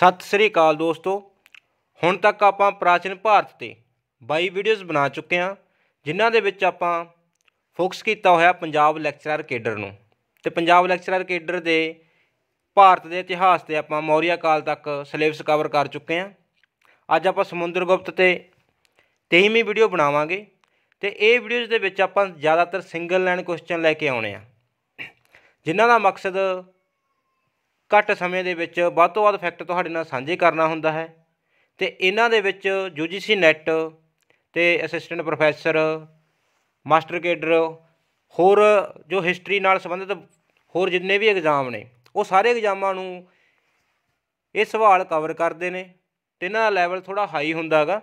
ਸਤਿ ਸ੍ਰੀ ਅਕਾਲ ਦੋਸਤੋ ਹੁਣ ਤੱਕ ਆਪਾਂ ਪ੍ਰਾਚੀਨ ਭਾਰਤ ਤੇ 22 ਵੀਡੀਓਜ਼ ਬਣਾ ਚੁੱਕੇ ਹਾਂ ਜਿਨ੍ਹਾਂ ਦੇ ਵਿੱਚ ਆਪਾਂ ਫੋਕਸ ਕੀਤਾ ਹੋਇਆ ਪੰਜਾਬ ਲੈਕਚਰਰ ਕੇਡਰ ਨੂੰ ਤੇ ਪੰਜਾਬ ਲੈਕਚਰਰ ਕੇਡਰ ਦੇ ਭਾਰਤ ਦੇ ਇਤਿਹਾਸ ਤੇ ਆਪਾਂ ਮੌਰੀਆ ਕਾਲ ਤੱਕ ਸਿਲੇਬਸ ਕਵਰ ਕਰ ਚੁੱਕੇ ਹਾਂ ਅੱਜ ਆਪਾਂ ਸਮੁੰਦਰ ਗੁਪਤ ਤੇ 23ਵੀਂ ਵੀਡੀਓ ਬਣਾਵਾਂਗੇ ਤੇ ਇਹ ਵੀਡੀਓਜ਼ ਦੇ ਵਿੱਚ ਆਪਾਂ ਜ਼ਿਆਦਾਤਰ ਸਿੰਗਲ ਲਾਈਨ ਕੁਐਸਚਨ ਲੈ ਕੇ ਆਉਣੇ ਆ ਜਿਨ੍ਹਾਂ ਦਾ ਮਕਸਦ ਘੱਟ ਸਮੇਂ ਦੇ ਵਿੱਚ ਵੱਧ ਤੋਂ ਵੱਧ ਫੈਕਟ ਤੁਹਾਡੇ ਨਾਲ ਸਾਂਝੇ ਕਰਨਾ ਹੁੰਦਾ ਹੈ ਤੇ ਇਹਨਾਂ ਦੇ ਵਿੱਚ ਯੂਜੀਸੀ ਨੈਟ ਤੇ ਅਸਿਸਟੈਂਟ ਪ੍ਰੋਫੈਸਰ ਮਾਸਟਰ ਕੇਡਰ ਹੋਰ ਜੋ ਹਿਸਟਰੀ ਨਾਲ ਸੰਬੰਧਿਤ ਹੋਰ ਜਿੰਨੇ ਵੀ ਐਗਜ਼ਾਮ ਨੇ ਉਹ ਸਾਰੇ ਐਗਜ਼ਾਮਾਂ ਨੂੰ ਇਹ ਸਵਾਲ ਕਵਰ ਕਰਦੇ ਨੇ ਤੇ ਇਹਨਾਂ ਦਾ ਲੈਵਲ ਥੋੜਾ ਹਾਈ ਹੁੰਦਾਗਾ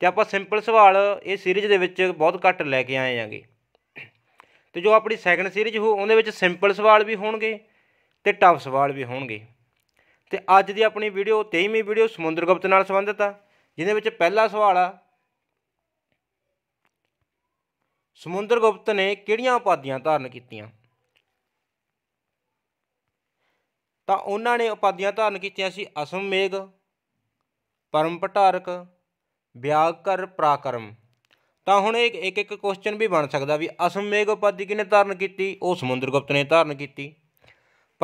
ਤੇ ਆਪਾਂ ਸਿੰਪਲ ਸਵਾਲ ਇਹ ਸੀਰੀਜ਼ ਦੇ ਵਿੱਚ ਬਹੁਤ ਘੱਟ ਲੈ ਕੇ ਆਏ ਆਂਗੇ ਤੇ ਜੋ ਆਪਣੀ ਸੈਕੰਡ ਸੀਰੀਜ਼ ਹੋ ਉਹਦੇ ਵਿੱਚ ਸਿੰਪਲ ਸਵਾਲ ਵੀ ਹੋਣਗੇ ਤੇ ਟਫ ਸਵਾਲ ਵੀ ਹੋਣਗੇ ਤੇ ਅੱਜ ਦੀ ਆਪਣੀ ਵੀਡੀਓ 23ਵੀਂ ਵੀਡੀਓ ਸਮੁੰਦਰ ਗੁਪਤ ਨਾਲ ਸੰਬੰਧਿਤ ਆ ਜਿਹਦੇ ਵਿੱਚ ਪਹਿਲਾ ਸਵਾਲ ਆ ਸਮੁੰਦਰ ਗੁਪਤ ਨੇ ਕਿਹੜੀਆਂ ਉਪਾਧੀਆਂ ਧਾਰਨ ਕੀਤੀਆਂ ਤਾਂ ਉਹਨਾਂ ਨੇ ਉਪਾਧੀਆਂ ਧਾਰਨ ਕੀਤੀਆਂ ਸੀ ਅਸਮ ਮੇਗ ਪਰਮ ਭਟਾਰਕ ਵਿਆਕਰ ਪ੍ਰਾਕਰਮ ਤਾਂ ਹੁਣ ਇੱਕ ਇੱਕ ਕੁਐਸਚਨ ਵੀ ਬਣ ਸਕਦਾ ਵੀ ਅਸਮ ਮੇਗ ਉਪਾਧੀ ਕਿਹਨੇ ਧਾਰਨ ਕੀਤੀ ਉਹ ਸਮੁੰਦਰ ਗੁਪਤ ਨੇ ਧਾਰਨ ਕੀਤੀ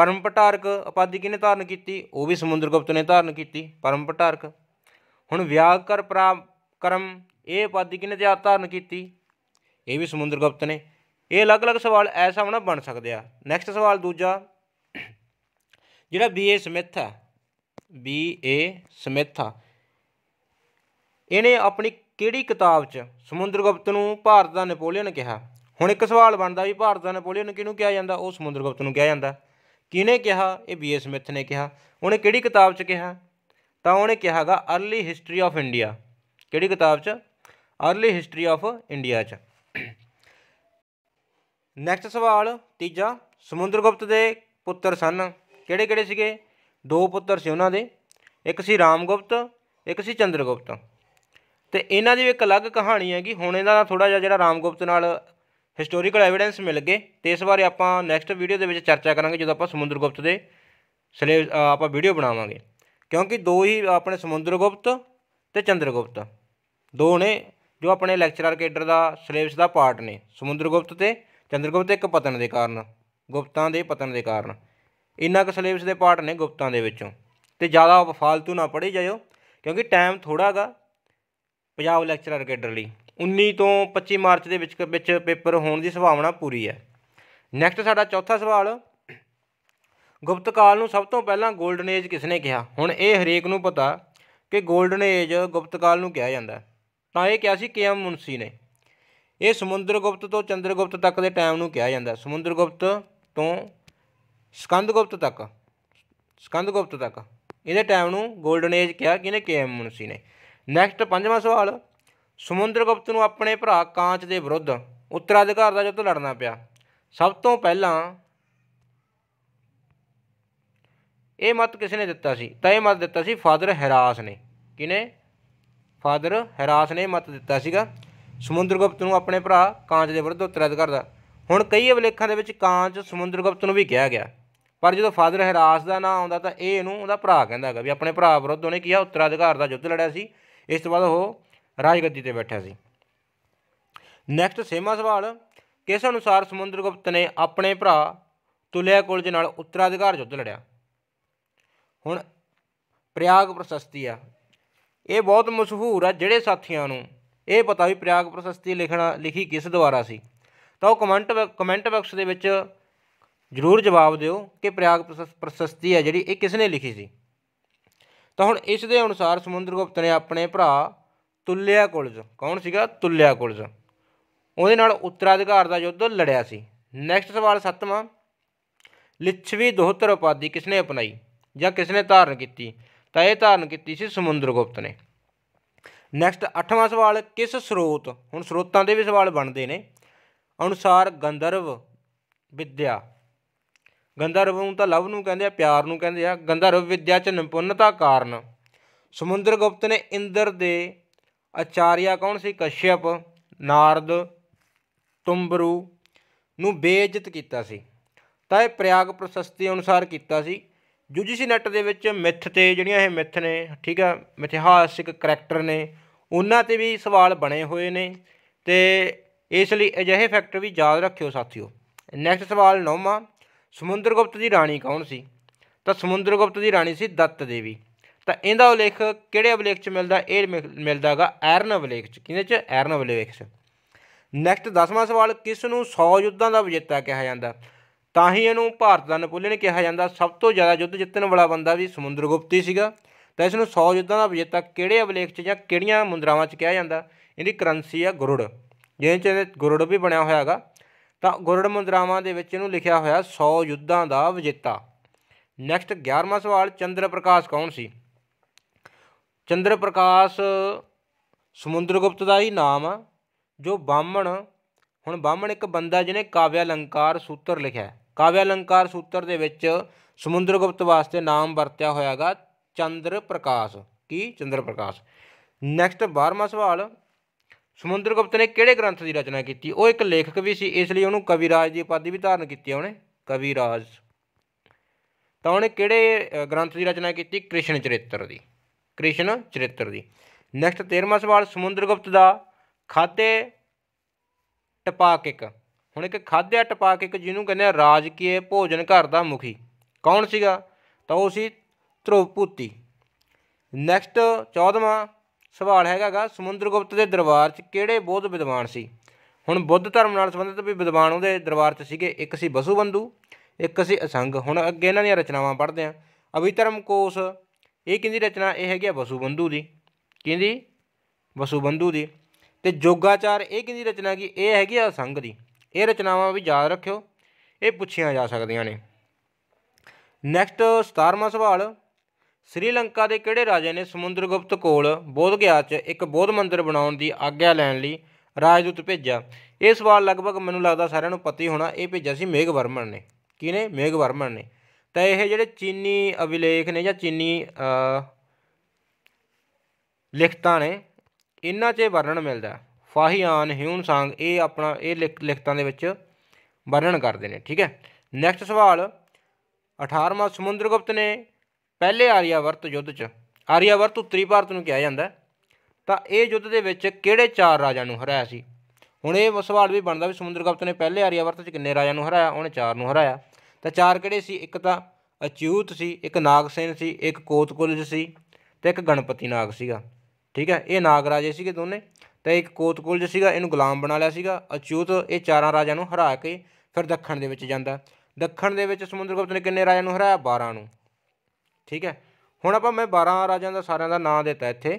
ਪਰਮ ਭਟਾਰਕ ਉਪਾਧੀ ਕਿਨੇ ਧਾਰਨ ਕੀਤੀ ਉਹ ਵੀ ਸਮੁੰਦਰਗੁਪਤ ਨੇ ਧਾਰਨ ਕੀਤੀ ਪਰਮ ਭਟਾਰਕ ਹੁਣ ਵਿਆਕਰ ਕਰਮ ਇਹ ਉਪਾਧੀ ਕਿਨੇ ਧਾਰਨ ਕੀਤੀ ਇਹ ਵੀ ਸਮੁੰਦਰਗੁਪਤ ਨੇ ਇਹ ਅਲੱਗ-ਅਲੱਗ ਸਵਾਲ ਐਸਾ ਹੁਣ ਬਣ ਸਕਦੇ ਆ ਨੈਕਸਟ ਸਵਾਲ ਦੂਜਾ ਜਿਹੜਾ ਬੀ ਏ ਸਮਿਥ ਆ ਬੀ ਏ ਸਮਿਥ ਆ ਇਹਨੇ ਆਪਣੀ ਕਿਹੜੀ ਕਿਤਾਬ 'ਚ ਸਮੁੰਦਰਗੁਪਤ ਨੂੰ ਭਾਰਤ ਦਾ ਨੈਪੋਲੀਅਨ ਕਿਹਾ ਹੁਣ ਇੱਕ ਸਵਾਲ ਬਣਦਾ ਵੀ ਭਾਰਤ ਦਾ ਨੈਪੋਲੀਅਨ ਕਿਹਨੂੰ ਕਿਹਾ ਜਾਂਦਾ ਉਹ ਸਮੁੰਦਰਗੁਪਤ ਨੂੰ ਕਿਹਾ ਜਾਂਦਾ ਕਿਹਨੇ ਕਿਹਾ ਇਹ ਬੀ ਐਸ ਸਮਿਥ ਨੇ ਕਿਹਾ ਉਹਨੇ ਕਿਹੜੀ ਕਿਤਾਬ 'ਚ ਕਿਹਾ ਤਾਂ ਉਹਨੇ ਕਿਹਾਗਾ अर्ਲੀ ਹਿਸਟਰੀ ਆਫ ਇੰਡੀਆ ਕਿਹੜੀ ਕਿਤਾਬ 'ਚ अर्ਲੀ ਹਿਸਟਰੀ ਆਫ ਇੰਡੀਆ 'ਚ ਨੈਕਸਟ ਸਵਾਲ ਤੀਜਾ ਸਮੁੰਦਰਗੁਪਤ ਦੇ ਪੁੱਤਰ ਸਨ ਕਿਹੜੇ ਕਿਹੜੇ ਸੀਗੇ ਦੋ ਪੁੱਤਰ ਸੀ ਉਹਨਾਂ ਦੇ ਇੱਕ ਸੀ ਰਾਮਗੁਪਤ ਇੱਕ ਸੀ ਚੰਦਰਗੁਪਤ ਤੇ ਇਹਨਾਂ ਦੀ ਇੱਕ ਅਲੱਗ ਕਹਾਣੀ ਹੈਗੀ ਹੁਣ ਇਹਦਾ ਥੋੜਾ ਜਿਹਾ ਜਿਹੜਾ ਰਾਮਗੁਪਤ ਨਾਲ ਹਿਸਟੋਰੀਕਲ ਐਵੀਡੈਂਸ ਮਿਲ ਗਏ ਤੇ ਇਸ ਬਾਰੇ ਆਪਾਂ ਨੈਕਸਟ ਵੀਡੀਓ ਦੇ ਵਿੱਚ ਚਰਚਾ ਕਰਾਂਗੇ ਜਦੋਂ ਆਪਾਂ ਸਮੁੰਦਰ ਗੁਪਤ ਦੇ ਸਲੇਵ ਆਪਾਂ ਵੀਡੀਓ ਬਣਾਵਾਂਗੇ ਕਿਉਂਕਿ ਦੋ ਹੀ ਆਪਣੇ ਸਮੁੰਦਰ ਗੁਪਤ ਤੇ ਚੰਦਰ ਗੁਪਤ ਦੋ ਨੇ ਜੋ ਆਪਣੇ ਲੈਕਚਰਰ ਕੇਡਰ ਦਾ ਸਿਲੇਬਸ ਦਾ ਪਾਰਟ ਨੇ ਸਮੁੰਦਰ ਗੁਪਤ ਤੇ ਚੰਦਰ ਗੁਪਤ ਇੱਕ ਪਤਨ ਦੇ ਕਾਰਨ ਗੁਪਤਾਂ ਦੇ ਪਤਨ ਦੇ ਕਾਰਨ ਇੰਨਾ ਕੁ ਸਿਲੇਬਸ ਦੇ ਪਾਰਟ ਨੇ ਗੁਪਤਾਂ ਦੇ ਵਿੱਚੋਂ ਤੇ ਜ਼ਿਆਦਾ ਫਾਲਤੂ ਨਾ ਪੜੇ ਜਾਇਓ ਕਿਉਂਕਿ ਟਾਈਮ ਥੋੜਾਗਾ ਪੰਜਾਬ ਲੈਕਚਰਰ ਕੇਡਰ ਲਈ 19 ਤੋਂ 25 ਮਾਰਚ ਦੇ ਵਿੱਚ ਵਿੱਚ ਪੇਪਰ ਹੋਣ ਦੀ ਸੰਭਾਵਨਾ ਪੂਰੀ ਹੈ ਨੈਕਸਟ ਸਾਡਾ ਚੌਥਾ ਸਵਾਲ ਗੁਪਤ ਕਾਲ ਨੂੰ ਸਭ ਤੋਂ ਪਹਿਲਾਂ 골ਡਨ ਏਜ ਕਿਸਨੇ ਕਿਹਾ ਹੁਣ ਇਹ ਹਰੇਕ ਨੂੰ ਪਤਾ ਕਿ 골ਡਨ ਏਜ ਗੁਪਤ ਕਾਲ ਨੂੰ ਕਿਹਾ ਜਾਂਦਾ ਤਾਂ ਇਹ ਕਿਹਾ ਸੀ ਕੇਮ ਮੁਨਸੀ ਨੇ ਇਹ ਸਮੁੰਦਰ ਗੁਪਤ ਤੋਂ ਚੰਦਰ ਗੁਪਤ ਤੱਕ ਦੇ ਟਾਈਮ ਨੂੰ ਕਿਹਾ ਜਾਂਦਾ ਸਮੁੰਦਰ ਗੁਪਤ ਤੋਂ ਸਕੰਦ ਗੁਪਤ ਤੱਕ ਸਕੰਦ ਗੁਪਤ ਤੱਕ ਇਹਦੇ ਟਾਈਮ ਨੂੰ 골ਡਨ ਏਜ ਕਿਹਾ ਕਿਨੇ ਕੇਮ ਮੁਨਸੀ ਨੇ ਨੈਕਸਟ ਪੰਜਵਾਂ ਸਵਾਲ ਸਮੁੰਦਰਗੁਪਤ ਨੂੰ ਆਪਣੇ ਭਰਾ ਕਾਂਚ ਦੇ ਵਿਰੁੱਧ ਉੱਤਰਾਧਿਕਾਰ ਦਾ ਯੁੱਧ ਲੜਨਾ ਪਿਆ ਸਭ ਤੋਂ ਪਹਿਲਾਂ ਇਹ ਮਤ ਕਿਸ ਨੇ ਦਿੱਤਾ ਸੀ ਤਾਂ ਇਹ ਮਤ ਦਿੱਤਾ ਸੀ ਫਾਦਰ ਹਰਾਸ ਨੇ ਕਿਨੇ ਫਾਦਰ ਹਰਾਸ ਨੇ ਮਤ ਦਿੱਤਾ ਸੀਗਾ ਸਮੁੰਦਰਗੁਪਤ ਨੂੰ ਆਪਣੇ ਭਰਾ ਕਾਂਚ ਦੇ ਵਿਰੁੱਧ ਉੱਤਰਾਧਿਕਾਰ ਦਾ ਹੁਣ ਕਈ ਅਵਲੇਖਾਂ ਦੇ ਵਿੱਚ ਕਾਂਚ ਸਮੁੰਦਰਗੁਪਤ ਨੂੰ ਵੀ ਕਿਹਾ ਗਿਆ ਪਰ ਜਦੋਂ ਫਾਦਰ ਹਰਾਸ ਦਾ ਨਾਂ ਆਉਂਦਾ ਤਾਂ ਇਹ ਇਹਨੂੰ ਉਹਦਾ ਭਰਾ ਕਹਿੰਦਾ ਹੈਗਾ ਵੀ ਆਪਣੇ ਭਰਾ ਵਿਰੁੱਧ ਉਹਨੇ ਕੀਆ ਉੱਤਰਾਧਿਕਾਰ ਦਾ ਯੁੱਧ ਲੜਿਆ ਸੀ ਇਸ ਤੋਂ ਬਾਅਦ ਉਹ ਰਾਜਗੱਦੀ ਤੇ ਬੈਠਿਆ ਸੀ ਨੈਕਸਟ ਸੇਮਾ ਸਵਾਲ ਕਿਸ ਅਨੁਸਾਰ ਸਮੁੰਦਰਗੁਪਤ ਨੇ ਆਪਣੇ ਭਰਾ ਤੁਲਿਆ ਕੁਲਜ ਨਾਲ ਉੱਤਰਾਧਿਕਾਰ ਯੁੱਧ ਲੜਿਆ ਹੁਣ ਪ੍ਰਿਆਗ ਪ੍ਰਸ਼ਸਤੀ ਆ ਇਹ ਬਹੁਤ ਮਸ਼ਹੂਰ ਆ ਜਿਹੜੇ ਸਾਥੀਆਂ ਨੂੰ ਇਹ ਪਤਾ ਵੀ ਪ੍ਰਿਆਗ ਪ੍ਰਸ਼ਸਤੀ ਲਿਖਣਾ ਲਿਖੀ ਕਿਸ ਦੁਆਰਾ ਸੀ ਤਾਂ ਉਹ ਕਮੈਂਟ ਕਮੈਂਟ ਬਾਕਸ ਦੇ ਵਿੱਚ ਜ਼ਰੂਰ ਜਵਾਬ ਦਿਓ ਕਿ ਪ੍ਰਿਆਗ ਪ੍ਰਸ਼ਸਤੀ ਹੈ ਜਿਹੜੀ ਇਹ ਕਿਸ ਨੇ ਲਿਖੀ ਸੀ ਤਾਂ ਹੁਣ ਇਸ ਦੇ ਅਨੁਸਾਰ ਸਮੁੰਦਰਗੁਪਤ ਨੇ ਆਪਣੇ ਭਰਾ ਤੁਲਿਆ ਕੁਲਜ ਕੌਣ ਸੀਗਾ ਤੁਲਿਆ ਕੁਲਜ ਉਹਦੇ ਨਾਲ ਉੱਤਰਾਧਿਕਾਰ ਦਾ ਯੁੱਧ ਲੜਿਆ ਸੀ ਨੈਕਸਟ ਸਵਾਲ ਸੱਤਵਾਂ ਲਿਛਵੀ ਦੋਹਤਰ ਉਪਾਧੀ ਕਿਸਨੇ ਅਪਣਾਈ ਜਾਂ ਕਿਸਨੇ ਧਾਰਨ ਕੀਤੀ ਤਾਂ ਇਹ ਧਾਰਨ ਕੀਤੀ ਸੀ ਸਮੁੰਦਰਗੁਪਤ ਨੇ ਨੈਕਸਟ 8ਵਾਂ ਸਵਾਲ ਕਿਸ ਸਰੋਤ ਹੁਣ ਸਰੋਤਾਂ ਦੇ ਵੀ ਸਵਾਲ ਬਣਦੇ ਨੇ ਅਨੁਸਾਰ ਗੰਧਰਵ ਵਿਦਿਆ ਗੰਧਰਵ ਨੂੰ ਤਾਂ ਲਵ ਨੂੰ ਕਹਿੰਦੇ ਆ ਪਿਆਰ ਨੂੰ ਕਹਿੰਦੇ ਆ ਗੰਧਰਵ ਵਿਦਿਆ ਚ ਨਿਪੁੰਨਤਾ ਕਾਰਨ ਸਮੁੰਦਰਗੁਪਤ ਨੇ ਇੰਦਰ ਦੇ ਆਚਾਰਿਆ ਕੌਣ ਸੀ ਕਸ਼ਯਪ ਨਾਰਦ ਤੁੰਬਰੂ ਨੂੰ ਬੇਇੱਜ਼ਤ ਕੀਤਾ ਸੀ ਤਾਂ ਇਹ ਪ੍ਰਯਾਗ ਪ੍ਰਸ਼ਸਤੀ ਅਨੁਸਾਰ ਕੀਤਾ ਸੀ ਯੂਜੀਸੀ ਨੈਟ ਦੇ ਵਿੱਚ ਮਿੱਥ ਤੇ ਜਿਹੜੀਆਂ ਇਹ ਮਿੱਥ ਨੇ ਠੀਕ ਹੈ ਮਿਥਿਹਾਸਿਕ ਕਰੈਕਟਰ ਨੇ ਉਹਨਾਂ ਤੇ ਵੀ ਸਵਾਲ ਬਣੇ ਹੋਏ ਨੇ ਤੇ ਇਸ ਲਈ ਅਜਿਹੇ ਫੈਕਟਰ ਵੀ ਯਾਦ ਰੱਖਿਓ ਸਾਥੀਓ ਨੈਕਸਟ ਸਵਾਲ ਨੌਵਾਂ ਸਮੁੰਦਰਗੁਪਤ ਦੀ ਰਾਣੀ ਕੌਣ ਸੀ ਤਾਂ ਸਮੁੰਦਰਗੁਪਤ ਦੀ ਰਾਣੀ ਸੀ ਦੱਤ ਦੇਵੀ ਤਾਂ ਇਹਦਾ ਉਲੇਖ ਕਿਹੜੇ ਅਭਲੇਖ 'ਚ ਮਿਲਦਾ ਇਹ ਮਿਲਦਾਗਾ ਐਰਨ ਅਭਲੇਖ 'ਚ ਕਿਹਦੇ 'ਚ ਐਰਨ ਅਭਲੇਖ 'ਚ ਨੈਕਸਟ 10ਵਾਂ ਸਵਾਲ ਕਿਸ ਨੂੰ 100 ਯੁੱਧਾਂ ਦਾ ਵਿਜੇਤਾ ਕਿਹਾ ਜਾਂਦਾ ਤਾਂ ਹੀ ਇਹਨੂੰ ਭਾਰਤ ਦਾ ਨਪੋਲੀਅਨ ਕਿਹਾ ਜਾਂਦਾ ਸਭ ਤੋਂ ਜ਼ਿਆਦਾ ਯੁੱਧ ਜਿੱਤਣ ਵਾਲਾ ਬੰਦਾ ਵੀ ਸਮੁੰਦਰਗੁਪਤ ਹੀ ਸੀਗਾ ਤਾਂ ਇਸ ਨੂੰ 100 ਯੁੱਧਾਂ ਦਾ ਵਿਜੇਤਾ ਕਿਹੜੇ ਅਭਲੇਖ 'ਚ ਜਾਂ ਕਿਹੜੀਆਂ ਮੁੰਦਰਾਵਾਂ 'ਚ ਕਿਹਾ ਜਾਂਦਾ ਇਹਦੀ ਕਰੰਸੀ ਆ ਗੁਰੜ ਜਿਹਦੇ 'ਚ ਗੁਰੜ ਵੀ ਬਣਿਆ ਹੋਇਆਗਾ ਤਾਂ ਗੁਰੜ ਮੁੰਦਰਾਵਾਂ ਦੇ ਵਿੱਚ ਇਹਨੂੰ ਲਿਖਿਆ ਹੋਇਆ 100 ਯੁੱਧਾਂ ਦਾ ਵਿਜੇਤਾ ਨੈਕਸਟ 11ਵਾਂ ਸਵਾਲ ਚੰਦਰ ਪ੍ਰਕਾਸ਼ ਕੌਣ ਸੀ ਚੰਦਰ ਪ੍ਰਕਾਸ਼ ਸਮੁੰਦਰਗੁਪਤ ਦਾ ਹੀ ਨਾਮ ਆ ਜੋ ਬਾਹਮਣ ਹੁਣ ਬਾਹਮਣ ਇੱਕ ਬੰਦਾ ਜਿਹਨੇ ਕਾਵਿਆ ਅਲੰਕਾਰ ਸੂਤਰ ਲਿਖਿਆ ਕਾਵਿਆ ਅਲੰਕਾਰ ਸੂਤਰ ਦੇ ਵਿੱਚ ਸਮੁੰਦਰਗੁਪਤ ਵਾਸਤੇ ਨਾਮ ਵਰਤਿਆ ਹੋਇਆਗਾ ਚੰਦਰ ਪ੍ਰਕਾਸ਼ ਕੀ ਚੰਦਰ ਪ੍ਰਕਾਸ਼ ਨੈਕਸਟ 12ਵਾਂ ਸਵਾਲ ਸਮੁੰਦਰਗੁਪਤ ਨੇ ਕਿਹੜੇ ਗ੍ਰੰਥ ਦੀ ਰਚਨਾ ਕੀਤੀ ਉਹ ਇੱਕ ਲੇਖਕ ਵੀ ਸੀ ਇਸ ਲਈ ਉਹਨੂੰ ਰਾਜ ਦੀ ਪਦਵੀ ਵੀ ਧਾਰਨ ਕੀਤੀ ਉਹਨੇ ਰਾਜ ਤਾਂ ਉਹਨੇ ਕਿਹੜੇ ਗ੍ਰੰਥ ਦੀ ਰਚਨਾ ਕੀਤੀ ਕ੍ਰਿਸ਼ਨ ਚਰਿੱਤਰ ਦੀ ਕ੍ਰਿਸ਼ਨ ਚਰਿੱਤਰ ਦੀ ਨੈਕਸਟ 13ਵਾਂ ਸਵਾਲ ਸਮੁੰਦਰਗੁਪਤ ਦਾ ਖਾਤੇ ਟਪਾਕਿਕ ਹੁਣ ਇੱਕ ਖਾਦਿਆ ਟਪਾਕਿਕ ਜਿਹਨੂੰ ਕਹਿੰਦੇ ਆ ਰਾਜਕੀਏ ਭੋਜਨ ਘਰ ਦਾ ਮੁਖੀ ਕੌਣ ਸੀਗਾ ਤਾਂ ਉਹ ਸੀ ਧਰੁਵਪੂਤੀ ਨੈਕਸਟ 14ਵਾਂ ਸਵਾਲ ਹੈਗਾਗਾ ਸਮੁੰਦਰਗੁਪਤ ਦੇ ਦਰਬਾਰ 'ਚ ਕਿਹੜੇ ਬੋਧ ਵਿਦਵਾਨ ਸੀ ਹੁਣ ਬੁੱਧ ਧਰਮ ਨਾਲ ਸੰਬੰਧਿਤ ਵੀ ਵਿਦਵਾਨ ਉਹਦੇ ਦਰਬਾਰ 'ਚ ਸੀਗੇ ਇੱਕ ਸੀ ਬਸੂਬੰਧੂ ਇੱਕ ਸੀ ਅਸੰਗ ਹੁਣ ਅੱਗੇ ਇਹਨਾਂ ਦੀਆਂ ਰਚਨਾਵਾਂ ਪੜ੍ਹਦੇ ਆ ਅਭਿਧਰਮ ਕੋਸ਼ ਇਹ ਕਿੰਦੀ ਰਚਨਾ ਇਹ ਹੈਗੀ ਆ ਵਸੂਬੰਧੂ ਦੀ ਕਿੰਦੀ ਵਸੂਬੰਧੂ ਦੀ ਤੇ ਜੋਗਾਚਾਰ ਇਹ ਕਿੰਦੀ ਰਚਨਾ ਕੀ ਇਹ ਹੈਗੀ ਆ ਸੰਗ ਦੀ ਇਹ ਰਚਨਾਵਾਂ ਵੀ ਯਾਦ ਰੱਖਿਓ ਇਹ ਪੁੱਛੀਆਂ ਜਾ ਸਕਦੀਆਂ ਨੇ ਨੈਕਸਟ 17ਵਾਂ ਸਵਾਲ ਲੰਕਾ ਦੇ ਕਿਹੜੇ ਰਾਜੇ ਨੇ ਸਮੁੰਦਰਗੁਪਤ ਕੋਲ ਬੋਧ ਗਿਆ 'ਚ ਇੱਕ ਬੋਧ ਮੰਦਿਰ ਬਣਾਉਣ ਦੀ ਆਗਿਆ ਲੈਣ ਲਈ ਰਾਜਦੂਤ ਭੇਜਿਆ ਇਹ ਸਵਾਲ ਲਗਭਗ ਮੈਨੂੰ ਲੱਗਦਾ ਸਾਰਿਆਂ ਨੂੰ ਪਤਾ ਹੀ ਹੋਣਾ ਇਹ ਭੇਜਿਆ ਸੀ ਵਰਮਨ ਨੇ ਕਿਹਨੇ ਵਰਮਨ ਨੇ ਤਾਂ ਇਹ ਜਿਹੜੇ ਚੀਨੀ ਅਭਿਲੇਖ ਨੇ ਜਾਂ ਚੀਨੀ ਲਿਖਤਾਂ ਨੇ ਇਹਨਾਂ 'ਚ ਵਰਣਨ ਮਿਲਦਾ ਫਾਹੀਆਨ ਹਿਊਨ ਸੰਗ ਇਹ ਆਪਣਾ ਇਹ ਲਿਖਤਾਂ ਦੇ ਵਿੱਚ ਵਰਣਨ ਕਰਦੇ ਨੇ ਠੀਕ ਹੈ ਨੈਕਸਟ ਸਵਾਲ 18ਵਾਂ ਸਮੁੰਦਰਗੁਪਤ ਨੇ ਪਹਿਲੇ ਆਰੀਆਵਰਤ ਯੁੱਧ 'ਚ ਆਰੀਆਵਰਤ ਉੱਤਰੀ ਭਾਰਤ ਨੂੰ ਕਿਹਾ ਜਾਂਦਾ ਤਾਂ ਇਹ ਯੁੱਧ ਦੇ ਵਿੱਚ ਕਿਹੜੇ ਚਾਰ ਰਾਜਾ ਨੂੰ ਹਰਾਇਆ ਸੀ ਹੁਣ ਇਹ ਸਵਾਲ ਵੀ ਬਣਦਾ ਵੀ ਸਮੁੰਦਰਗੁਪਤ ਨੇ ਪਹਿਲੇ ਆਰੀਆਵਰਤ 'ਚ ਕਿੰਨੇ ਰਾਜਾ ਨੂੰ ਹਰਾਇਆ ਉਹਨੇ ਚਾਰ ਨੂੰ ਹਰਾਇਆ ਤਾਂ ਚਾਰ ਕਿਹੜੇ ਸੀ ਇੱਕ ਤਾਂ ਅਚੂਤ ਸੀ ਇੱਕ ਨਾਗਸੇਨ ਸੀ ਇੱਕ ਕੋਤਕੁਲਜ ਸੀ ਤੇ ਇੱਕ ਗਣਪਤੀ ਨਾਗ ਸੀਗਾ ਠੀਕ ਹੈ ਇਹ ਨਾਗ ਰਾਜੇ ਸੀਗੇ ਦੋਨੇ ਤੇ ਇੱਕ ਕੋਤਕੁਲਜ ਸੀਗਾ ਇਹਨੂੰ ਗੁਲਾਮ ਬਣਾ ਲਿਆ ਸੀਗਾ ਅਚੂਤ ਇਹ ਚਾਰਾਂ ਰਾਜਿਆਂ ਨੂੰ ਹਰਾ ਕੇ ਫਿਰ ਦੱਖਣ ਦੇ ਵਿੱਚ ਜਾਂਦਾ ਦੱਖਣ ਦੇ ਵਿੱਚ ਸਮੁੰਦਰਗੁਪਤ ਨੇ ਕਿੰਨੇ ਰਾਜਿਆਂ ਨੂੰ ਹਰਾਇਆ 12 ਨੂੰ ਠੀਕ ਹੈ ਹੁਣ ਆਪਾਂ ਮੈਂ 12 ਰਾਜਿਆਂ ਦਾ ਸਾਰਿਆਂ ਦਾ ਨਾਮ ਦਿੱਤਾ ਇੱਥੇ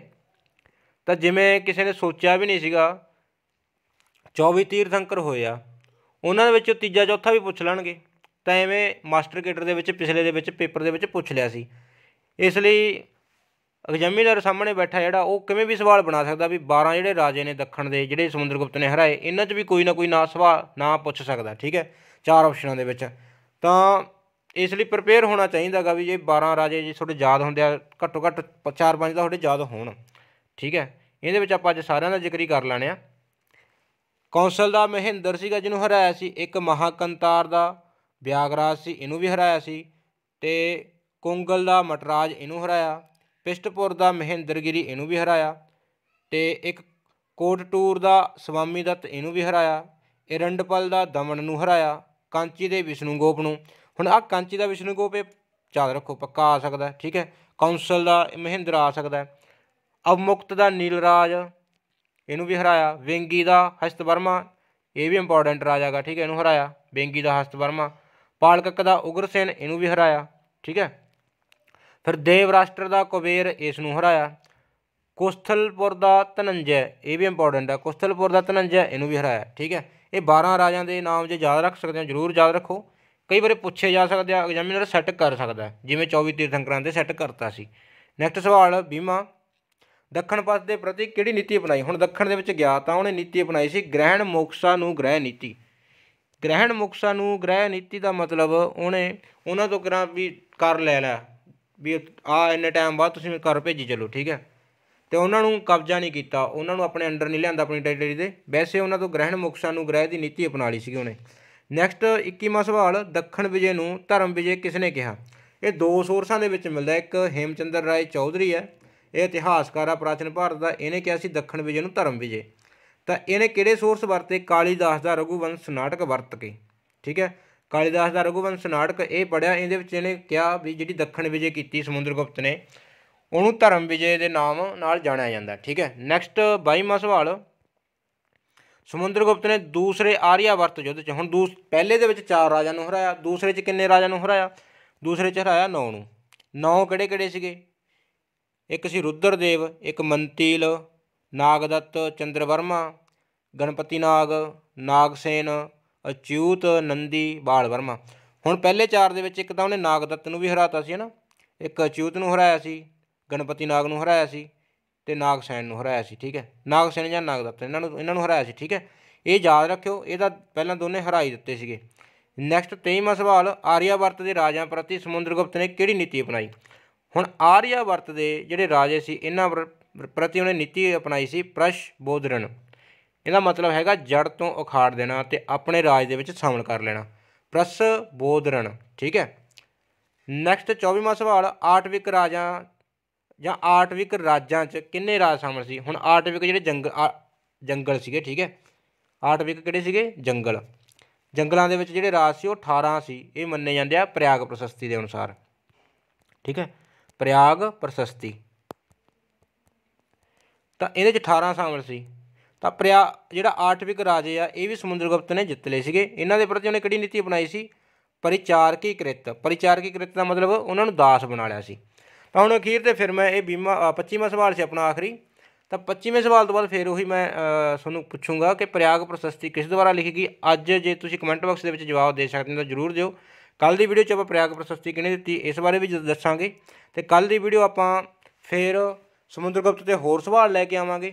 ਤਾਂ ਜਿਵੇਂ ਕਿਸੇ ਨੇ ਸੋਚਿਆ ਵੀ ਨਹੀਂ ਸੀਗਾ 24 ਤੀਰਥੰਕਰ ਹੋਏ ਆ ਉਹਨਾਂ ਦੇ ਵਿੱਚੋਂ ਤੀਜਾ ਚੌਥਾ ਵੀ ਪੁੱਛ ਲੈਣਗੇ ਤਾਂ ਐਵੇਂ ਮਾਸਟਰ ਕੇਡਰ ਦੇ ਵਿੱਚ ਪਿਛਲੇ ਦੇ ਵਿੱਚ ਪੇਪਰ ਦੇ ਵਿੱਚ ਪੁੱਛ ਲਿਆ ਸੀ ਇਸ ਲਈ ਐਗਜ਼ਾਮੀਨਰ ਸਾਹਮਣੇ ਬੈਠਾ ਜਿਹੜਾ ਉਹ ਕਿਵੇਂ ਵੀ ਸਵਾਲ ਬਣਾ ਸਕਦਾ ਵੀ 12 ਜਿਹੜੇ ਰਾਜੇ ਨੇ ਦੱਖਣ ਦੇ ਜਿਹੜੇ ਸਮੁੰਦਰਗੁਪਤ ਨੇ ਹਰਾਏ ਇਹਨਾਂ 'ਚ ਵੀ ਕੋਈ ਨਾ ਕੋਈ ਨਾ ਸਵਾਲ ਨਾ ਪੁੱਛ ਸਕਦਾ ਠੀਕ ਹੈ ਚਾਰ ਆਪਸ਼ਨਾਂ ਦੇ ਵਿੱਚ ਤਾਂ ਇਸ ਲਈ ਪ੍ਰਪੇਅਰ ਹੋਣਾ ਚਾਹੀਦਾਗਾ ਵੀ ਜੇ 12 ਰਾਜੇ ਜੀ ਤੁਹਾਡੇ ਯਾਦ ਹੁੰਦੇ ਆ ਘੱਟੋ ਘੱਟ 4-5 ਤਾਂ ਤੁਹਾਡੇ ਯਾਦ ਹੋਣ ਠੀਕ ਹੈ ਇਹਦੇ ਵਿੱਚ ਆਪਾਂ ਅੱਜ ਸਾਰਿਆਂ ਦਾ ਜ਼ਿਕਰ ਹੀ ਕਰ ਲੈਣੇ ਆ ਕੌਂਸਲ ਦਾ ਮਹਿੰਦਰ ਸੀਗਾ ਜਿਹਨੂੰ ਹਰਾਇਆ ਸੀ ਇੱਕ ਮਹਾਕੰਤਾਰ ਦਾ ਵਿਆਗਰਾਜ ਸੀ ਇਹਨੂੰ ਵੀ ਹਰਾਇਆ ਸੀ ਤੇ ਕੁੰਗਲ ਦਾ ਮਟਰਾਜ ਇਹਨੂੰ ਹਰਾਇਆ ਪਿਸ਼ਟਪੁਰ ਦਾ ਮਹਿੰਦਰਗਿਰੀ ਇਹਨੂੰ ਵੀ ਹਰਾਇਆ ਤੇ ਇੱਕ ਕੋਟ ਟੂਰ ਦਾ ਸਵਾਮੀ ਦਤ ਇਹਨੂੰ ਵੀ ਹਰਾਇਆ ਇਰੰਡਪਲ ਦਾ ਦਮਨ ਨੂੰ ਹਰਾਇਆ ਕਾਂਚੀ ਦੇ ਵਿਸ਼ਨੂੰ ਗੋਪ ਨੂੰ ਹੁਣ ਆ ਕਾਂਚੀ ਦਾ ਵਿਸ਼ਨੂੰ ਗੋਪ ਇਹ ਚਾਦ ਰੱਖੋ ਪੱਕਾ ਆ ਸਕਦਾ ਠੀਕ ਹੈ ਕੌਂਸਲ ਦਾ ਮਹਿੰਦਰ ਆ ਸਕਦਾ ਅਵਮੁਕਤ ਦਾ ਨੀਲਰਾਜ ਇਹਨੂੰ ਵੀ ਹਰਾਇਆ ਵੇਂਗੀ ਦਾ ਹਸਤ ਵਰਮਾ ਇਹ ਵੀ ਇੰਪੋਰਟੈਂਟ ਰਾਜਾਗਾ ਠੀਕ ਹੈ ਇਹਨੂੰ ਹਰਾਇਆ ਵੇਂਗੀ ਦਾ ਹਸਤ ਵਰਮਾ ਪਾਲਕਕ ਦਾ ਉਗਰਸੈਨ ਇਹਨੂੰ ਵੀ ਹਰਾਇਆ ਠੀਕ ਹੈ ਫਿਰ ਦੇਵਰਾਸ਼ਟਰ ਦਾ ਕੁਬੇਰ ਇਸ ਨੂੰ ਹਰਾਇਆ ਕੁਸਥਲਪੁਰ ਦਾ ਤਨੰਜੈ ਇਹ ਵੀ ਇੰਪੋਰਟੈਂਟ ਹੈ ਕੁਸਥਲਪੁਰ ਦਾ ਤਨੰਜੈ ਇਹਨੂੰ ਵੀ ਹਰਾਇਆ ਠੀਕ ਹੈ ਇਹ 12 ਰਾਜਾਂ ਦੇ ਨਾਮ ਜੇ ਯਾਦ ਰੱਖ ਸਕਦੇ ਹੋ ਜਰੂਰ ਯਾਦ ਰੱਖੋ ਕਈ ਵਾਰੇ ਪੁੱਛੇ ਜਾ ਸਕਦੇ ਆ ਐਗਜ਼ਾਮੀਨਰ ਸੈੱਟ ਕਰ ਸਕਦਾ ਜਿਵੇਂ 24 ਤੀਰਥੰਕਰਾਂ ਦੇ ਸੈੱਟ ਕਰਤਾ ਸੀ ਨੈਕਸਟ ਸਵਾਲ ਬੀਮਾ ਦੱਖਣ ਪਾਸ ਦੇ ਪ੍ਰਤੀ ਕਿਹੜੀ ਨੀਤੀ ਅਪਣਾਈ ਹੁਣ ਦੱਖਣ ਦੇ ਵਿੱਚ ਗਿਆ ਤਾਂ ਉਹਨੇ ਨੀਤੀ ਅਪਣਾਈ ਸੀ ਗ੍ਰਹਿਣ ਮੋਕਸ਼ਾ ਨੂੰ ਗ੍ਰਹਿ ਨੀਤੀ ਗ੍ਰਹਿਣ ਮੁਕਸਾ ਨੂੰ ਗ੍ਰਹਿ ਨੀਤੀ ਦਾ ਮਤਲਬ ਉਹਨੇ ਉਹਨਾਂ ਤੋਂ ਕਰਾਂ ਵੀ ਕਰ ਲੈ ਲੈ ਵੀ ਆ ਇੰਨੇ ਟਾਈਮ ਬਾਅਦ ਤੁਸੀਂ ਮੈਨੂੰ ਘਰ ਭੇਜੀ ਚਲੋ ਠੀਕ ਹੈ ਤੇ ਉਹਨਾਂ ਨੂੰ ਕਬਜ਼ਾ ਨਹੀਂ ਕੀਤਾ ਉਹਨਾਂ ਨੂੰ ਆਪਣੇ ਅੰਡਰ ਨਹੀਂ ਲਿਆਂਦਾ ਆਪਣੀ ਟੈਰੀਟਰੀ ਦੇ ਵੈਸੇ ਉਹਨਾਂ ਤੋਂ ਗ੍ਰਹਿਣ ਮੁਕਸਾ ਨੂੰ ਗ੍ਰਹਿ ਦੀ ਨੀਤੀ ਅਪਣਾ ਲਈ ਸੀ ਉਹਨੇ ਨੈਕਸਟ 21ਵਾਂ ਸਵਾਲ ਦੱਖਣ ਵਿਜੇ ਨੂੰ ਧਰਮ ਵਿਜੇ ਕਿਸਨੇ ਕਿਹਾ ਇਹ ਦੋ ਸੋਰਸਾਂ ਦੇ ਵਿੱਚ ਮਿਲਦਾ ਇੱਕ ਹੇਮਚੰਦਰ ਰਾਏ ਚੌਧਰੀ ਹੈ ਇਹ ਇਤਿਹਾਸਕਾਰ ਆ ਪ੍ਰਾਚੀਨ ਭਾਰਤ ਦਾ ਇਹਨੇ ਕਿਹਾ ਸੀ ਦੱਖਣ ਵਿਜੇ ਨੂੰ ਧਰਮ ਵਿਜੇ ਤਾਂ ਇਹਨੇ ਕਿਹੜੇ ਸੋਰਸ ਵਰਤੇ ਕਾਲੀਦਾਸ ਦਾ ਰਘੁਵੰਸ਼ ਨਾਟਕ ਵਰਤ ਕੇ ਠੀਕ ਹੈ ਕਾਲੀਦਾਸ ਦਾ ਰਘੁਵੰਸ਼ ਨਾਟਕ ਇਹ ਪੜਿਆ ਇਹਦੇ ਵਿੱਚ ਇਹਨੇ ਕਿਹਾ ਵੀ ਜਿਹੜੀ ਦੱਖਣ ਵਿਜੇ ਕੀਤੀ ਸਮੁੰਦਰਗੁਪਤ ਨੇ ਉਹਨੂੰ ਧਰਮ ਵਿਜੇ ਦੇ ਨਾਮ ਨਾਲ ਜਾਣਿਆ ਜਾਂਦਾ ਠੀਕ ਹੈ ਨੈਕਸਟ 22ਵਾਂ ਸਵਾਲ ਸਮੁੰਦਰਗੁਪਤ ਨੇ ਦੂਸਰੇ ਵਰਤ ਯੁੱਧ 'ਚ ਹੁਣ ਦੂਸ ਪਹਿਲੇ ਦੇ ਵਿੱਚ ਚਾਰ ਰਾਜਾਂ ਨੂੰ ਹਰਾਇਆ ਦੂਸਰੇ 'ਚ ਕਿੰਨੇ ਰਾਜਾਂ ਨੂੰ ਹਰਾਇਆ ਦੂਸਰੇ 'ਚ ਹਰਾਇਆ 9 ਨੂੰ 9 ਕਿਹੜੇ ਕਿਹੜੇ ਸੀਗੇ ਇੱਕ ਸੀ ਰੁੱਦਰਦੇਵ ਇੱਕ ਮੰਤੀਲ ਨਾਗਦੱਤ ਚੰਦਰਵਰਮਾ ਗਣਪਤੀ ਨਾਗ ਨਾਗਸੇਨ ਅਚੂਤ ਨੰਦੀ ਬਾਲਵਰਮਾ ਵਰਮਾ ਹੁਣ ਪਹਿਲੇ ਚਾਰ ਦੇ ਵਿੱਚ ਇੱਕ ਤਾਂ ਉਹਨੇ ਨਾਗਦੱਤ ਨੂੰ ਵੀ ਹਰਾਤਾ ਸੀ ਹਨਾ ਇੱਕ ਅਚੂਤ ਨੂੰ ਹਰਾਇਆ ਸੀ ਗਣਪਤੀ ਨਾਗ ਨੂੰ ਹਰਾਇਆ ਸੀ ਤੇ ਨਾਗਸੈਨ ਨੂੰ ਹਰਾਇਆ ਸੀ ਠੀਕ ਹੈ ਨਾਗਸੈਨ ਜਾਂ ਨਾਗਦੱਤ ਇਹਨਾਂ ਨੂੰ ਇਹਨਾਂ ਨੂੰ ਹਰਾਇਆ ਸੀ ਠੀਕ ਹੈ ਇਹ ਯਾਦ ਰੱਖਿਓ ਇਹਦਾ ਪਹਿਲਾਂ ਦੋਨੇ ਹਰਾਈ ਦਿੱਤੇ ਸੀਗੇ ਨੈਕਸਟ 23ਵਾਂ ਸਵਾਲ ਆਰੀਆਵਰਤ ਦੇ ਰਾਜਾਂ ਪ੍ਰਤੀ ਸਮੁੰਦਰਗੁਪਤ ਨੇ ਕਿਹੜੀ ਨੀਤੀ ਅਪਣਾਈ ਹੁਣ ਆਰੀਆਵਰਤ ਦੇ ਜਿਹੜੇ ਰਾਜੇ ਸੀ ਇਹਨਾਂ ਪ੍ਰਤੀ ਉਹਨੇ ਨੀਤੀ ਅਪਣਾਈ ਸੀ ਪ੍ਰਸ਼ ਬੋਧਰਣ ਇਹਦਾ ਮਤਲਬ ਹੈਗਾ ਜੜ ਤੋਂ ਉਖਾੜ ਦੇਣਾ ਤੇ ਆਪਣੇ ਰਾਜ ਦੇ ਵਿੱਚ ਸ਼ਾਮਲ ਕਰ ਲੈਣਾ ਪ੍ਰਸ ਬੋਧਰਣ ਠੀਕ ਹੈ ਨੈਕਸਟ 24ਵਾਂ ਸਵਾਲ ਆਟਵਿਕ ਰਾਜਾਂ ਜਾਂ ਆਟਵਿਕ ਰਾਜਾਂ 'ਚ ਕਿੰਨੇ ਰਾਜ ਸ਼ਾਮਲ ਸੀ ਹੁਣ ਆਟਵਿਕ ਜਿਹੜੇ ਜੰਗਲ ਜੰਗਲ ਸੀਗੇ ਠੀਕ ਹੈ ਆਟਵਿਕ ਕਿਹੜੇ ਸੀਗੇ ਜੰਗਲ ਜੰਗਲਾਂ ਦੇ ਵਿੱਚ ਜਿਹੜੇ ਰਾਜ ਸੀ ਉਹ 18 ਸੀ ਇਹ ਮੰਨੇ ਜਾਂਦੇ ਆ ਪ੍ਰਿਆਗ ਪ੍ਰਸ਼ਸਤੀ ਦੇ ਅਨੁਸਾਰ ਠੀਕ ਹੈ ਪ੍ਰਿਆਗ ਪ੍ਰਸ਼ਸਤੀ ਤਾਂ ਇਹਦੇ 'ਚ 18 ਸ਼ਾਮਲ ਸੀ ਤਾਂ ਪ੍ਰਿਆ ਜਿਹੜਾ ਆਟਵਿਕ ਰਾਜੇ ਆ ਇਹ ਵੀ ਸਮੁੰਦਰਗੁਪਤ ਨੇ ਜਿੱਤ ਲਏ ਸੀਗੇ ਇਹਨਾਂ ਦੇ ਪ੍ਰਤੀ ਉਹਨੇ ਕਿਹੜੀ ਨੀਤੀ ਅਪਣਾਈ ਸੀ ਪਰਿਚਾਰਕੀ ਕ੍ਰਿਤ ਪਰਿਚਾਰਕੀ ਕ੍ਰਿਤ ਦਾ ਮਤਲਬ ਉਹਨਾਂ ਨੂੰ ਦਾਸ ਬਣਾ ਲਿਆ ਸੀ ਤਾਂ ਹੁਣ ਅਖੀਰ ਤੇ ਫਿਰ ਮੈਂ ਇਹ ਬੀਮਾ 25ਵਾਂ ਸਵਾਲ ਸੀ ਆਪਣਾ ਆਖਰੀ ਤਾਂ 25ਵੇਂ ਸਵਾਲ ਤੋਂ ਬਾਅਦ ਫਿਰ ਉਹੀ ਮੈਂ ਤੁਹਾਨੂੰ ਪੁੱਛੂੰਗਾ ਕਿ ਪ੍ਰਿਆਗ ਪ੍ਰਸ਼ਸਤੀ ਕਿਸ ਦੁਆਰਾ ਲਿਖੀ ਗਈ ਅੱਜ ਜੇ ਤੁਸੀਂ ਕਮੈਂਟ ਬਾਕਸ ਦੇ ਵਿੱਚ ਜਵਾਬ ਦੇ ਸਕਦੇ ਹੋ ਤਾਂ ਜ਼ਰੂਰ ਦਿਓ ਕੱਲ ਦੀ ਵੀਡੀਓ 'ਚ ਆਪਾਂ ਪ੍ਰਿਆਗ ਪ੍ਰਸ਼ਸਤੀ ਕਿਹਨੇ ਦਿੱਤੀ ਇਸ ਬਾਰੇ ਵੀ ਦੱਸਾਂਗੇ ਤੇ ਕੱਲ ਦੀ ਵੀਡੀਓ ਆਪਾਂ ਫਿਰ ਸਮੁੰਦਰਗੁਪਤ ਤੇ ਹੋਰ ਸਵਾਲ ਲੈ ਕੇ ਆਵਾਂਗੇ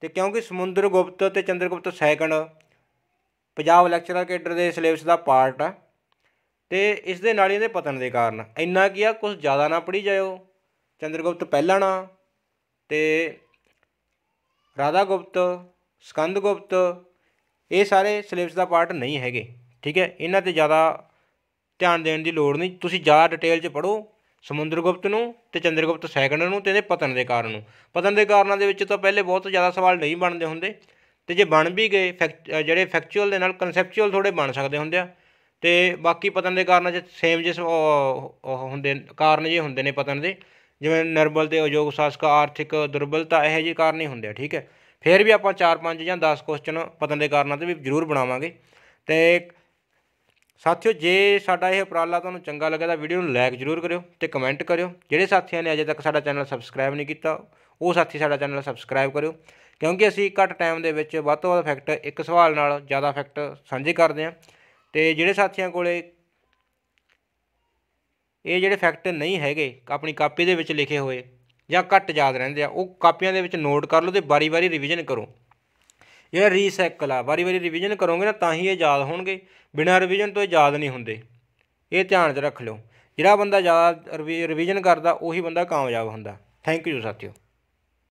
ਤੇ ਕਿਉਂਕਿ ਸਮੁੰਦਰਗੁਪਤ ਤੇ Chandragupta second Punjab lecturer cadre ਦੇ ਸਿਲੇਬਸ ਦਾ ਪਾਰਟ ਆ ਤੇ ਇਸ ਦੇ ਨਾਲ ਇਹਦੇ ਪਤਨ ਦੇ ਕਾਰਨ ਇੰਨਾ ਕੀ ਆ ਕੁਝ ਜ਼ਿਆਦਾ ਨਾ ਪੜੀ ਜਾਇਓ ਚੰਦਰਗੁਪਤ ਪਹਿਲਾ ਨਾ ਤੇ ਰਾਧਾ ਗੁਪਤ ਸਕੰਦ ਗੁਪਤ ਇਹ ਸਾਰੇ ਸਿਲੇਬਸ ਦਾ ਪਾਰਟ ਨਹੀਂ ਹੈਗੇ ਠੀਕ ਹੈ ਇਹਨਾਂ ਤੇ ਜ਼ਿਆਦਾ ਧਿਆਨ ਦੇਣ ਦੀ ਲੋੜ ਨਹੀਂ ਤੁਸੀਂ ਜ਼ਿਆਦਾ ਡਿਟੇਲ 'ਚ ਪੜੋ ਸਮੁੰਦਰਗੁਪਤ ਨੂੰ ਤੇ ਚੰਦਰਗੁਪਤ ਸੈਕੰਡ ਨੂੰ ਤੇ ਇਹਦੇ ਪਤਨ ਦੇ ਕਾਰਨ ਨੂੰ ਪਤਨ ਦੇ ਕਾਰਨਾਂ ਦੇ ਵਿੱਚ ਤਾਂ ਪਹਿਲੇ ਬਹੁਤ ਜ਼ਿਆਦਾ ਸਵਾਲ ਨਹੀਂ ਬਣਦੇ ਹੁੰਦੇ ਤੇ ਜੇ ਬਣ ਵੀ ਗਏ ਜਿਹੜੇ ਫੈਕਚੁਅਲ ਦੇ ਨਾਲ ਕਨਸੈਪਚੁਅਲ ਥੋੜੇ ਬਣ ਸਕਦੇ ਹੁੰਦੇ ਆ ਤੇ ਬਾਕੀ ਪਤਨ ਦੇ ਕਾਰਨਾਂ 'ਚ ਸੇਮ ਜਿਸ ਹੁੰਦੇ ਕਾਰਨ ਜੇ ਹੁੰਦੇ ਨੇ ਪਤਨ ਦੇ ਜਿਵੇਂ ਨਰਬਲ ਤੇ ਅਯੋਗ ਸ਼ਾਸਕ ਆਰਥਿਕ ਦੁਰਬਲਤਾ ਇਹ ਜੇ ਕਾਰਨ ਹੀ ਹੁੰਦੇ ਆ ਠੀਕ ਹੈ ਫਿਰ ਵੀ ਆਪਾਂ 4 5 ਜਾਂ 10 ਕੁਐਸਚਨ ਪਤਨ ਦੇ ਕਾਰਨਾਂ ਤੇ ਵੀ ਜ਼ਰੂਰ ਬਣਾਵਾਂਗੇ ਤੇ ਸਾਥਿਓ ਜੇ ਸਾਡਾ ਇਹ ਉਪਰਾਲਾ ਤੁਹਾਨੂੰ ਚੰਗਾ ਲੱਗਾ ਤਾਂ ਵੀਡੀਓ ਨੂੰ ਲਾਈਕ ਜ਼ਰੂਰ ਕਰਿਓ ਤੇ ਕਮੈਂਟ ਕਰਿਓ ਜਿਹੜੇ ਸਾਥੀਆਂ ਨੇ ਅਜੇ ਤੱਕ ਸਾਡਾ ਚੈਨਲ ਸਬਸਕ੍ਰਾਈਬ ਨਹੀਂ ਕੀਤਾ ਉਹ ਸਾਥੀ ਸਾਡਾ ਚੈਨਲ ਸਬਸਕ੍ਰਾਈਬ ਕਰਿਓ ਕਿਉਂਕਿ ਅਸੀਂ ਘੱਟ ਟਾਈਮ ਦੇ ਵਿੱਚ ਵੱਧ ਤੋਂ ਵੱਧ ਫੈਕਟ ਇੱਕ ਸਵਾਲ ਨਾਲ ਜ਼ਿਆਦਾ ਫੈਕਟ ਸਾਂਝੇ ਕਰਦੇ ਹਾਂ ਤੇ ਜਿਹੜੇ ਸਾਥੀਆਂ ਕੋਲੇ ਇਹ ਜਿਹੜੇ ਫੈਕਟ ਨਹੀਂ ਹੈਗੇ ਆਪਣੀ ਕਾਪੀ ਦੇ ਵਿੱਚ ਲਿਖੇ ਹੋਏ ਜਾਂ ਘੱਟ ਯਾਦ ਰਹਿੰਦੇ ਆ ਉਹ ਕਾਪੀਆਂ ਦੇ ਵਿੱਚ ਨੋਟ ਕਰ ਲਓ ਤੇ ਬਾਰੀ-ਬਾਰੀ ਰਿਵੀਜ਼ਨ ਕਰੋ ਇਹ ਰੀਸਾਈਕਲ ਆ ਵਾਰੀ ਵਾਰੀ ਰਿਵੀਜ਼ਨ ਕਰੋਗੇ ਨਾ ਤਾਂ ਹੀ ਇਹ ਯਾਦ ਹੋਣਗੇ ਬਿਨਾਂ ਰਿਵੀਜ਼ਨ ਤੋਂ ਇਹ ਯਾਦ ਨਹੀਂ ਹੁੰਦੇ ਇਹ ਧਿਆਨ 'ਚ ਰੱਖ ਲਓ ਜਿਹੜਾ ਬੰਦਾ ਜ਼ਿਆਦਾ ਰਿਵੀਜ਼ਨ ਕਰਦਾ ਉਹੀ ਬੰਦਾ ਕਾਮਯਾਬ ਹੁੰਦਾ ਥੈਂਕ ਯੂ ਸਾਥੀਓ